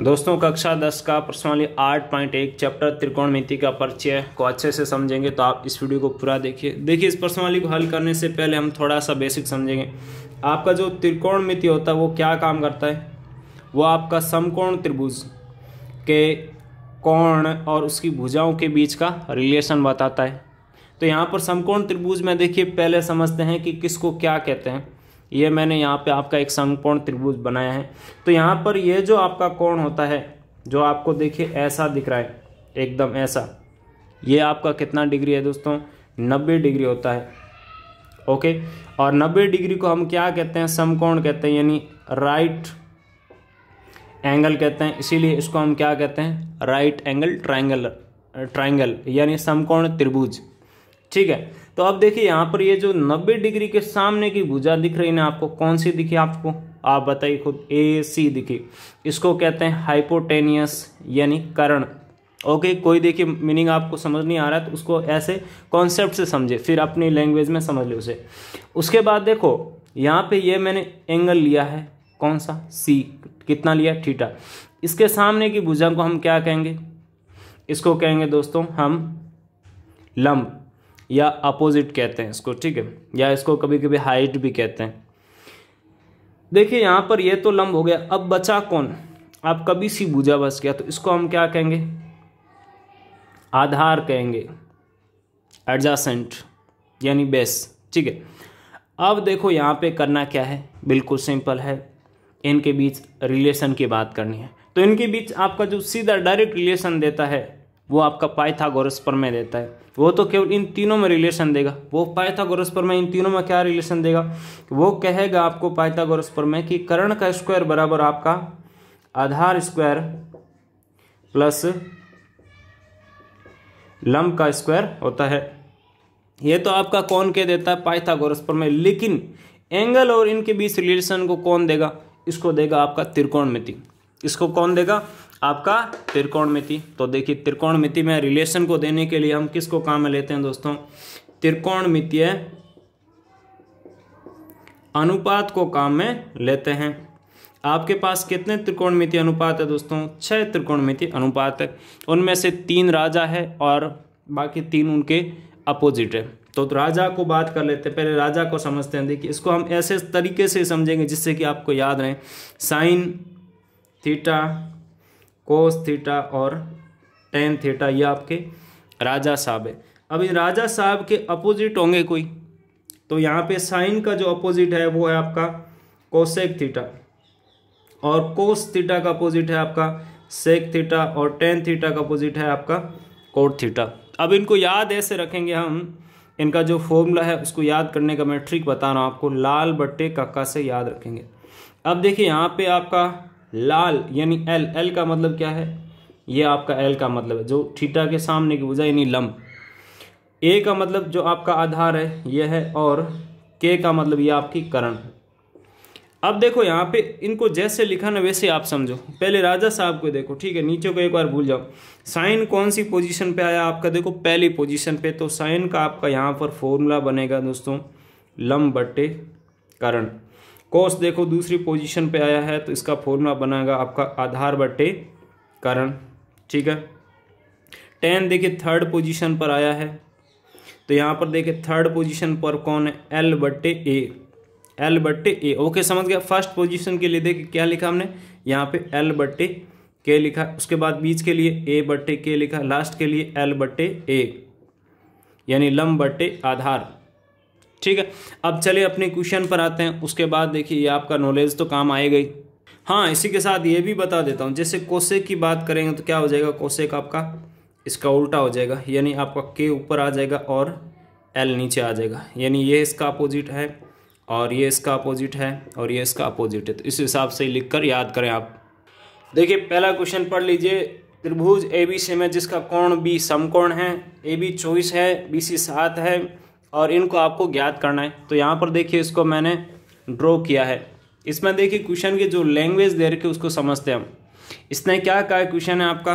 दोस्तों कक्षा दस का प्रश्नवाली आठ पॉइंट एक चैप्टर त्रिकोणमिति का परिचय को अच्छे से समझेंगे तो आप इस वीडियो को पूरा देखिए देखिए इस प्रश्नवाली को हल करने से पहले हम थोड़ा सा बेसिक समझेंगे आपका जो त्रिकोणमिति होता है वो क्या काम करता है वो आपका समकोण त्रिभुज के कोण और उसकी भुजाओं के बीच का रिलेशन बताता है तो यहाँ पर समकोण त्रिभुज में देखिए पहले समझते हैं कि किसको क्या कहते हैं ये मैंने यहाँ पे आपका एक समकोण त्रिभुज बनाया है तो यहाँ पर ये जो आपका कोण होता है जो आपको देखिए ऐसा दिख रहा है एकदम ऐसा ये आपका कितना डिग्री है दोस्तों नब्बे डिग्री होता है ओके और नब्बे डिग्री को हम क्या कहते हैं समकोण कहते हैं यानी राइट एंगल कहते हैं इसीलिए इसको हम क्या कहते हैं राइट एंगल ट्राइंगल ट्राइंगल यानी समकोण त्रिभुज ठीक है तो अब देखिए यहाँ पर ये जो 90 डिग्री के सामने की भुजा दिख रही ना आपको कौन सी दिखी आपको आप बताइए खुद ए सी दिखी इसको कहते हैं हाइपोटेनियस यानी करण ओके कोई देखिए मीनिंग आपको समझ नहीं आ रहा है तो उसको ऐसे कॉन्सेप्ट से समझे फिर अपनी लैंग्वेज में समझ ले उसे उसके बाद देखो यहाँ पे ये मैंने एंगल लिया है कौन सा सी कितना लिया थीटा इसके सामने की भुजा को हम क्या कहेंगे इसको कहेंगे दोस्तों हम लंब या अपोजिट कहते हैं इसको ठीक है या इसको कभी कभी हाइट भी कहते हैं देखिए यहाँ पर ये तो लंब हो गया अब बचा कौन आप कभी सी बुझा बस गया तो इसको हम क्या कहेंगे आधार कहेंगे एडजासेंट यानी बेस ठीक है अब देखो यहाँ पे करना क्या है बिल्कुल सिंपल है इनके बीच रिलेशन की बात करनी है तो इनके बीच आपका जो सीधा डायरेक्ट रिलेशन देता है वो आपका पाइथागोरस में देता है वो तो केवल इन तीनों में रिलेशन देगा वो पाइथागोरस में इन तीनों में क्या रिलेशन देगा वो कहेगा आपको पाइथागोरस प्रमेय कि कर्ण का स्क्वायर बराबर आपका आधार स्क्वायर प्लस लंब का स्क्वायर होता है ये तो आपका कौन कह देता है पाइथागोरस में लेकिन एंगल और इनके बीच रिलेशन को कौन देगा इसको देगा आपका त्रिकोणमिति इसको कौन देगा आपका त्रिकोणमिति तो देखिए त्रिकोणमिति में रिलेशन को देने के लिए हम किसको काम में लेते हैं दोस्तों त्रिकोणमितीय अनुपात को काम में लेते हैं आपके पास कितने त्रिकोणमिति अनुपात है दोस्तों त्रिकोण त्रिकोणमिति अनुपात है उनमें से तीन राजा है और बाकी तीन उनके अपोजिट है तो, तो राजा को बात कर लेते हैं पहले राजा को समझते हैं देखिए इसको हम ऐसे तरीके से समझेंगे जिससे कि आपको याद रहे साइन थीटा कोस थीटा और टेन थीटा ये आपके राजा साहब है अब इन राजा साहब के अपोजिट होंगे कोई तो यहाँ पे साइन का जो अपोजिट है वो है आपका कोसेक थीटा और कोस थीटा का अपोजिट है आपका सेक थीटा और टेन थीटा का अपोजिट है आपका कोट थीटा अब इनको याद ऐसे रखेंगे हम इनका जो फॉर्मूला है उसको याद करने का मैं ट्रिक बता रहा हूँ आपको लाल बट्टे कक्का से याद रखेंगे अब देखिए यहाँ पे आपका लाल यानी एल एल का मतलब क्या है ये आपका एल का मतलब है जो ठीटा के सामने की बुझा यानी लम्ब ए का मतलब जो आपका आधार है यह है और के का मतलब ये आपकी करण है अब देखो यहाँ पे इनको जैसे लिखा ना वैसे आप समझो पहले राजा साहब को देखो ठीक है नीचे को एक बार भूल जाओ साइन कौन सी पोजीशन पे आया आपका देखो पहली पोजीशन पे तो साइन का आपका यहाँ पर फॉर्मूला बनेगा दोस्तों लम बट्टे करण कोस देखो दूसरी पोजीशन पे आया है तो इसका फॉर्मूला बनेगा आपका आधार बटे करण ठीक है टेन देखिए थर्ड पोजीशन पर आया है तो यहाँ पर देखिए थर्ड पोजीशन पर कौन है एल बट्टे ए एल बट्टे ए ओके समझ गया फर्स्ट पोजीशन के लिए देखिए क्या लिखा हमने यहाँ पे एल बट्टे के लिखा उसके बाद बीच के लिए ए बट्टे के लिखा लास्ट के लिए एल बट्टे ए यानी लम बट्टे आधार ठीक है अब चले अपने क्वेश्चन पर आते हैं उसके बाद देखिए ये आपका नॉलेज तो काम आए गई हाँ इसी के साथ ये भी बता देता हूँ जैसे कोसे की बात करेंगे तो क्या हो जाएगा कोसे का आपका इसका उल्टा हो जाएगा यानी आपका के ऊपर आ जाएगा और एल नीचे आ जाएगा यानी ये इसका अपोजिट है और ये इसका अपोजिट है और ये इसका अपोजिट है तो इस हिसाब से लिख कर याद करें आप देखिए पहला क्वेश्चन पढ़ लीजिए त्रिभुज ए बी से में जिसका कोण बी समकोण है ए बी चौबीस है बी सी सात है और इनको आपको ज्ञात करना है तो यहाँ पर देखिए इसको मैंने ड्रॉ किया है इसमें देखिए क्वेश्चन की जो लैंग्वेज दे रखी उसको समझते हैं हम इसने क्या कहा क्वेश्चन है आपका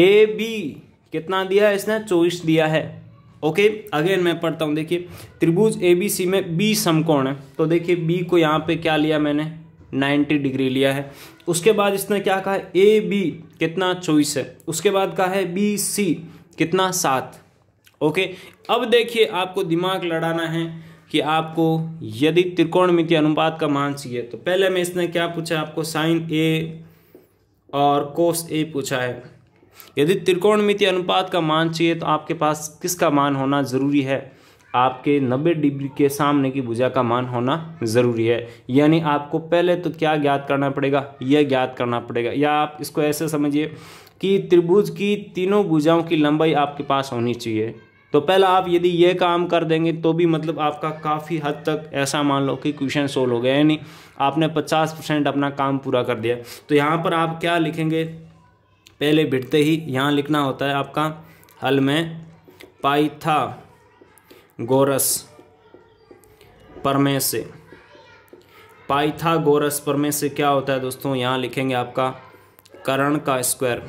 ए बी कितना दिया है इसने चौबीस दिया है ओके अगेन मैं पढ़ता हूँ देखिए त्रिभुज ए बी सी में बी समकोण है तो देखिए बी को यहाँ पे क्या लिया मैंने 90 डिग्री लिया है उसके बाद इसने क्या कहा ए बी कितना चौबीस है उसके बाद कहा है बी सी कितना सात ओके अब देखिए आपको दिमाग लड़ाना है कि आपको यदि त्रिकोणमिति अनुपात का मान चाहिए तो पहले में इसने क्या पूछा आपको साइन ए और कोस ए पूछा है यदि त्रिकोणमिति अनुपात का मान चाहिए तो आपके पास किसका मान होना ज़रूरी है आपके 90 डिग्री के सामने की भुजा का मान होना ज़रूरी है यानी आपको पहले तो क्या ज्ञात करना पड़ेगा यह ज्ञात करना पड़ेगा या आप इसको ऐसे समझिए कि त्रिभुज की तीनों भुजाओं की लंबाई आपके पास होनी चाहिए तो पहला आप यदि ये काम कर देंगे तो भी मतलब आपका काफ़ी हद तक ऐसा मान लो कि क्वेश्चन सोल्व हो गया यानी आपने पचास परसेंट अपना काम पूरा कर दिया तो यहाँ पर आप क्या लिखेंगे पहले भिटते ही यहाँ लिखना होता है आपका हल में पाइथा गोरस परमे से पाइथागोरस परमे से क्या होता है दोस्तों यहाँ लिखेंगे आपका करण का स्क्वायर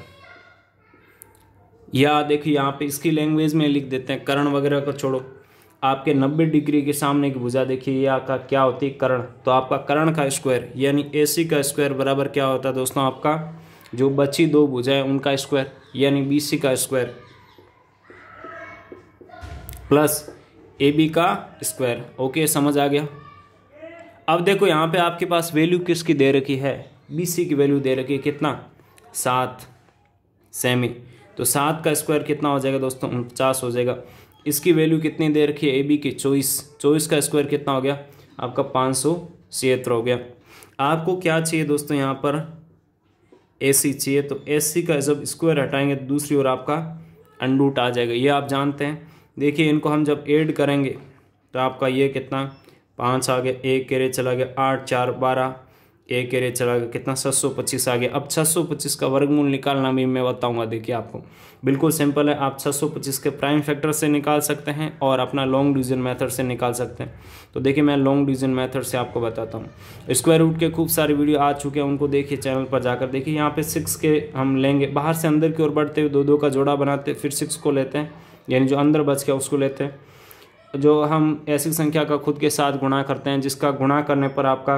या देखिए यहाँ पे इसकी लैंग्वेज में लिख देते हैं करण वगैरह को छोड़ो आपके 90 डिग्री के सामने की भुजा देखिए ये आपका क्या होती है करण तो आपका करण का स्क्वायर यानी ए का स्क्वायर बराबर क्या होता है दोस्तों आपका जो बची दो भुजाएं उनका स्क्वायर यानी बी का स्क्वायर प्लस ए बी का स्क्वायर ओके समझ आ गया अब देखो यहाँ पे आपके पास वैल्यू किसकी दे रखी है बी सी की वैल्यू दे रखी है कितना सात सेमी तो सात का स्क्वायर कितना हो जाएगा दोस्तों उनचास हो जाएगा इसकी वैल्यू कितनी दे रखी है ए बी की चौबीस चौबीस का स्क्वायर कितना हो गया आपका पाँच सौ छिहत्तर हो गया आपको क्या चाहिए दोस्तों यहाँ पर ए सी चाहिए तो ए सी का जब स्क्वायर हटाएंगे तो दूसरी ओर आपका अंडूट आ जाएगा ये आप जानते हैं देखिए इनको हम जब ऐड करेंगे तो आपका ये कितना पाँच आ गया एक रे चला गया आठ चार बारह एक एरिया चला गया कितना छः सौ पच्चीस आ गया अब छः सौ पच्चीस का वर्गमूल निकालना भी मैं बताऊंगा देखिए आपको बिल्कुल सिंपल है आप छः सौ पच्चीस के प्राइम फैक्टर से निकाल सकते हैं और अपना लॉन्ग डिवीजन मेथड से निकाल सकते हैं तो देखिए मैं लॉन्ग डिवीजन मेथड से आपको बताता हूँ स्क्वायर रूट के खूब सारे वीडियो आ चुके हैं उनको देखिए चैनल पर जाकर देखिए यहाँ पर सिक्स के हम लेंगे बाहर से अंदर की ओर बढ़ते हुए दो दो का जोड़ा बनाते फिर सिक्स को लेते हैं यानी जो अंदर बच गया उसको लेते हैं जो हम ऐसी संख्या का खुद के साथ गुणा करते हैं जिसका गुणा करने पर आपका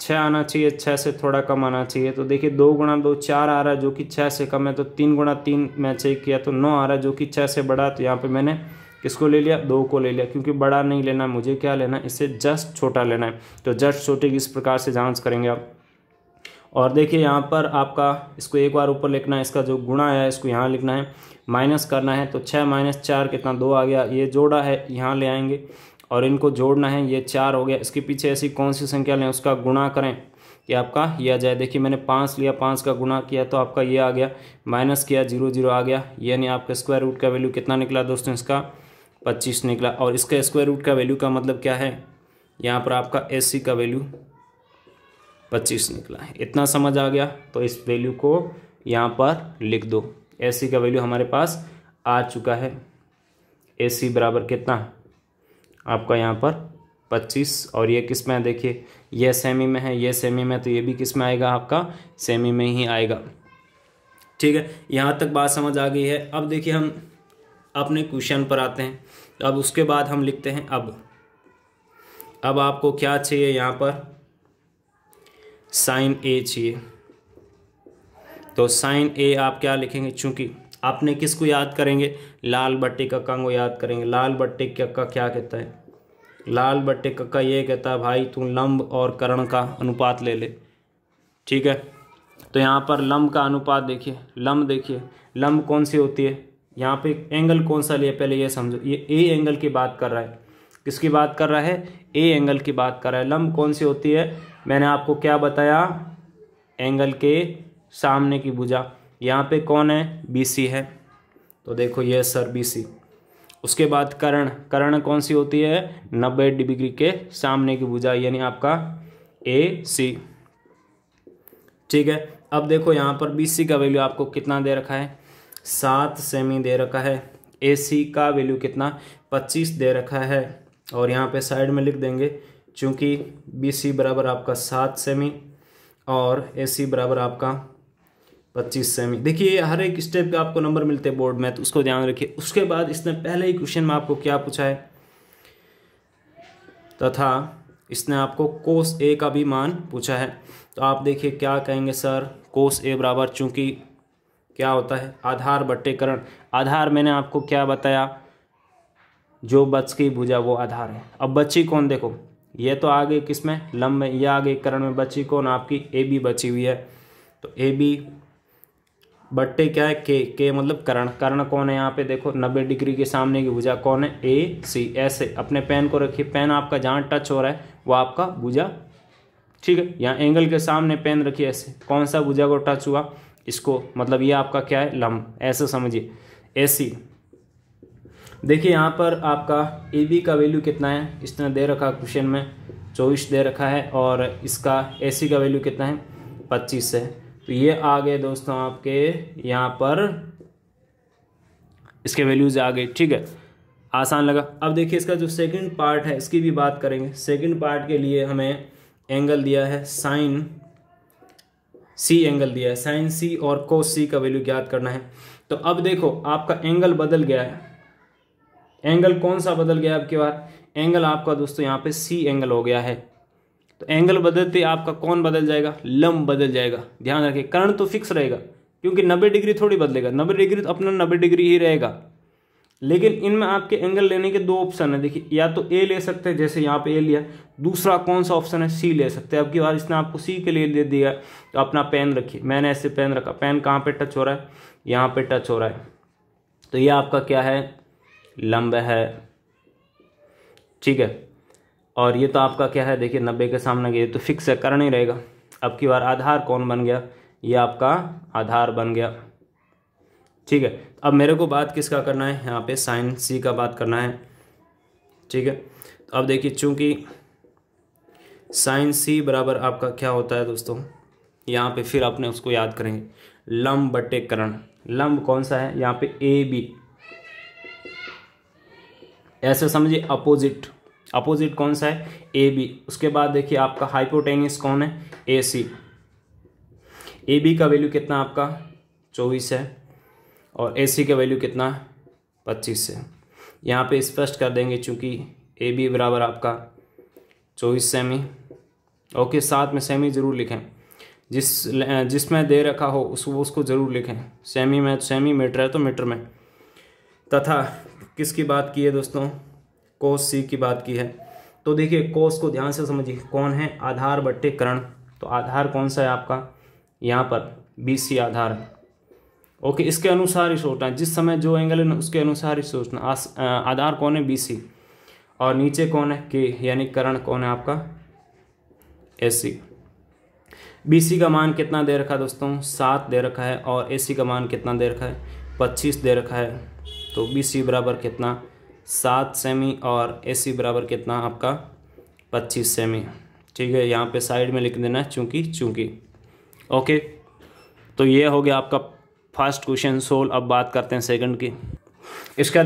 छः आना चाहिए छः से थोड़ा कम आना चाहिए तो देखिए दो गुणा दो चार आ रहा है जो कि छः से कम है तो तीन गुणा तीन मैं चेक किया तो नौ आ रहा है जो कि छः से बड़ा तो यहाँ पे मैंने किसको ले लिया दो को ले लिया क्योंकि बड़ा नहीं लेना मुझे क्या लेना इससे जस्ट छोटा लेना है तो जस्ट छोटे की इस प्रकार से जाँच करेंगे आप और देखिए यहाँ पर आपका इसको एक बार ऊपर लिखना है इसका जो गुणा है इसको यहाँ लिखना है माइनस करना है तो छः माइनस चार कितना दो आ गया ये जोड़ा है यहाँ ले आएंगे और इनको जोड़ना है ये चार हो गया इसके पीछे ऐसी कौन सी संख्या लें उसका गुणा करें कि आपका ये आ जाए देखिए मैंने पाँच लिया पाँच का गुणा किया तो आपका ये आ गया माइनस किया जीरो जीरो आ गया यानी आपका स्क्वायर रूट का वैल्यू कितना निकला दोस्तों इसका पच्चीस निकला और इसका स्क्वायर रूट का वैल्यू का मतलब क्या है यहाँ पर आपका एस का वैल्यू पच्चीस निकला है इतना समझ आ गया तो इस वैल्यू को यहाँ पर लिख दो सी का वैल्यू हमारे पास आ चुका है ए सी बराबर कितना आपका यहाँ पर पच्चीस और ये किस में है देखिए ये सेमी में है ये सेमी में तो ये भी किस में आएगा आपका सेमी में ही आएगा ठीक है यहाँ तक बात समझ आ गई है अब देखिए हम अपने क्वेश्चन पर आते हैं अब उसके बाद हम लिखते हैं अब अब आपको क्या चाहिए यहाँ पर साइन ए चाहिए तो साइन ए आप क्या लिखेंगे चूंकि आपने किसको याद करेंगे लाल बट्टे कक्का को याद करेंगे लाल बट्टे कक्का क्या कहता है लाल बट्टे कक्का ये कहता है भाई तू लंब और करण का अनुपात ले ले ठीक है तो यहाँ पर लंब का अनुपात देखिए लंब देखिए लंब कौन सी होती है यहाँ पे एंगल कौन सा लिया पहले ये समझो ये ए एंगल की बात कर रहा है किसकी बात कर रहा है ए एंगल की बात कर रहा है लंब कौन सी होती है मैंने आपको क्या बताया एंगल के सामने की भुजा यहाँ पे कौन है बीसी है तो देखो ये सर बीसी उसके बाद करण करण कौन सी होती है नब्बे डिग्री के सामने की भुजा यानी आपका ए सी ठीक है अब देखो यहाँ पर बी सी का वैल्यू आपको कितना दे रखा है सात सेमी दे रखा है ए सी का वैल्यू कितना पच्चीस दे रखा है और यहाँ पे साइड में लिख देंगे चूँकि बी सी बराबर आपका सात सेमी और ए सी बराबर आपका पच्चीस सेमी देखिए हर एक स्टेप पे आपको नंबर मिलते हैं बोर्ड में तो उसको ध्यान रखिए उसके बाद इसने पहले ही क्वेश्चन में आपको क्या पूछा है तथा इसने आपको कोस ए का भी मान पूछा है तो आप देखिए क्या कहेंगे सर कोस ए बराबर चूंकि क्या होता है आधार बट्टे करण आधार मैंने आपको क्या बताया जो बच की भुजा वो आधार है अब बच्ची कौन देखो ये तो आगे किस में लंब में या आगे करण में बच्ची कौन आपकी ए बी बची हुई है तो ए बी बट्टे क्या है के के मतलब करण करण कौन है यहाँ पे देखो नब्बे डिग्री के सामने की भुजा कौन है ए सी ऐसे अपने पेन को रखिए पेन आपका जहाँ टच हो रहा है वो आपका भुजा ठीक है यहाँ एंगल के सामने पेन रखिए ऐसे कौन सा भुजा को टच हुआ इसको मतलब ये आपका क्या है लंब ऐसे समझिए ए सी देखिए यहाँ पर आपका ए बी का वैल्यू कितना है इसने दे रखा क्वेश्चन में चौबीस दे रखा है और इसका ए सी का वैल्यू कितना है पच्चीस है तो ये आ गए दोस्तों आपके यहाँ पर इसके वैल्यूज़ आ गए ठीक है आसान लगा अब देखिए इसका जो सेकंड पार्ट है इसकी भी बात करेंगे सेकंड पार्ट के लिए हमें एंगल दिया है साइन सी एंगल दिया है साइन सी और को सी का वैल्यू ज्ञात करना है तो अब देखो आपका एंगल बदल गया है एंगल कौन सा बदल गया आपके बार एंगल आपका दोस्तों यहाँ पे सी एंगल हो गया है तो एंगल बदलते आपका कौन बदल जाएगा लम बदल जाएगा ध्यान रखिए करण तो फिक्स रहेगा क्योंकि नब्बे डिग्री थोड़ी बदलेगा नब्बे डिग्री तो अपना नब्बे डिग्री ही रहेगा लेकिन इनमें आपके एंगल लेने के दो ऑप्शन है देखिए या तो ए ले सकते हैं जैसे यहाँ पे ए लिया दूसरा कौन सा ऑप्शन है सी ले सकते हैं अब की बार इसने आपको सी के लिए दे दिया तो अपना पेन रखिए मैंने ऐसे पेन रखा पेन कहाँ पे टच हो रहा है यहाँ पे टच हो रहा है तो ये आपका क्या है लंब है ठीक है और ये तो आपका क्या है देखिए नब्बे के सामने गए तो फिक्स है करना ही रहेगा अब की बार आधार कौन बन गया ये आपका आधार बन गया ठीक है अब मेरे को बात किसका करना है यहाँ पे साइन सी का बात करना है ठीक है तो अब देखिए चूंकि साइन सी बराबर आपका क्या होता है दोस्तों यहाँ पे फिर आपने उसको याद करेंगे लंब बटे करण लंब कौन सा है यहाँ पे ए बी ऐसे समझिए अपोजिट अपोजिट कौन सा है ए बी उसके बाद देखिए आपका हाइपोटेनिस कौन है ए सी ए बी का वैल्यू कितना आपका चौबीस है और ए सी का वैल्यू कितना पच्चीस है यहाँ पे स्पष्ट कर देंगे चूँकि ए बी बराबर आपका चौबीस सेमी ओके साथ में सेमी ज़रूर लिखें जिस जिसमें दे रखा हो उसको उसको ज़रूर लिखें सेमी में सेमी मीटर है तो मीटर में तथा किसकी बात की है दोस्तों कोस सी की बात की है तो देखिए कोस को ध्यान से समझिए कौन है आधार बट्टे करण तो आधार कौन सा है आपका यहाँ पर सी आधार ओके इसके अनुसार ही सोचना जिस समय जो एंगल है ना उसके अनुसार ही सोचना आधार कौन है सी और नीचे कौन है के यानी करण कौन है आपका बी बीसी का मान कितना दे रखा है दोस्तों सात दे रखा है और एसी का मान कितना दे रखा है पच्चीस दे रखा है तो बीसी बराबर कितना सात सेमी और ए सी बराबर कितना आपका पच्चीस सेमी ठीक है यहाँ पे साइड में लिख देना चूंकि चूंकि ओके तो ये हो गया आपका फर्स्ट क्वेश्चन सोल अब बात करते हैं सेकंड की इसका